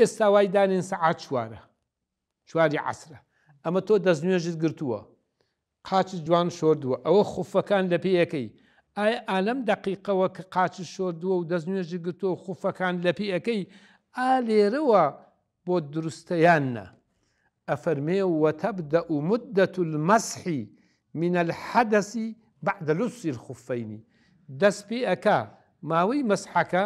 ئێستا وای دانێن سەعات چوارە چواری عسرە ئەمە تۆ دەستنوێژت گرتووە قاچ جوان شردووە ئەوە خوفەکان لە پێیەکەی ئایا ئالەم دەقیقەوە کە قاچ شردووە و دەستنوێژی گرتووە خوفەکان لە پێیەکەی ئا لێرەوە بۆ دروستەیانە ئەفەرمێ وەتەبدە ومددة المەسحی من الحەدەسی بعد لوسی خوفەینی دەست پێ ئەکا ماوەی مەسحەکە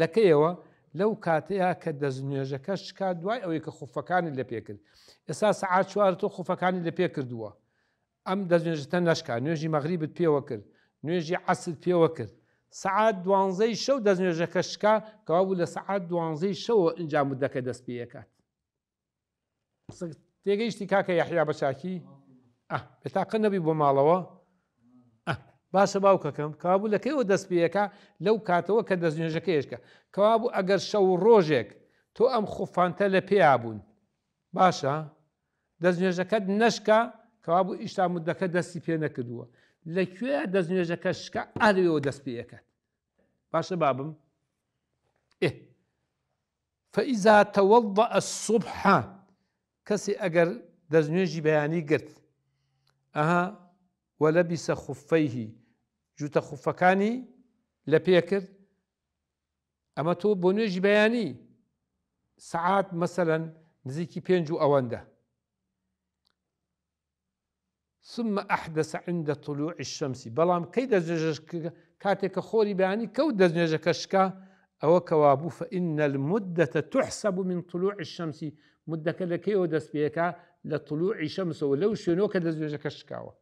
لەکەیەوە لەو کاتەیە کە دەستنوێژەکە شکات دوای ئەوەی کە خوفەکانی لە پێکرد ئێسا سعات چوار تۆ خوفەکانی لە پێ کردووە ئەم دەستنوێژتە نشکا نوێژی مەغریبت پێوە کرد نوێژی عسد پێوە کرد سعات دوانزەی شەو دەستنوێژەکە شکا کەوابوو لە سعات دوانزەی شەوە ئەنجامودەکە دەست پێەکات تێگەیشتی کاکە یحیا بەچاکی ئە بێتاقە نەبی بۆ ماڵەوە باشە باوکەکەم کابوو لەکەیەوە دەست پێەکە لەو کاتەوە کە دەست نوێژەکەیشکە کەوابوو ئەگەر شەو ڕۆژێک تۆ ئەم خۆفانتە لە پێیا بوون باشە دەستنوێژەکەت نەشکە کەوابوو ئیشتامودەکە دەستی پێ نەکردووە لەکوێ دەستنوێژەکە شکە ئەلەوە دەست پێەکەت باشە بابم فەئیزا تەوەڵبە ئە صبحە کەسی ئەگەر دەستنوێژی بەیانی گرت ئەها ولبس خفيه جوتا خفاكاني لبيكر اما تو بنيج بياني ساعات مثلا نزيكي بينجو اواندا ثم احدث عند طلوع الشمس بلام كيدا زجك كاتك خوري بياني كود زجك كشكا او كوابو فان المده تحسب من طلوع الشمس مدك لكيو دس بيكا لطلوع الشمس ولو شنو كذا زجك اشكاوا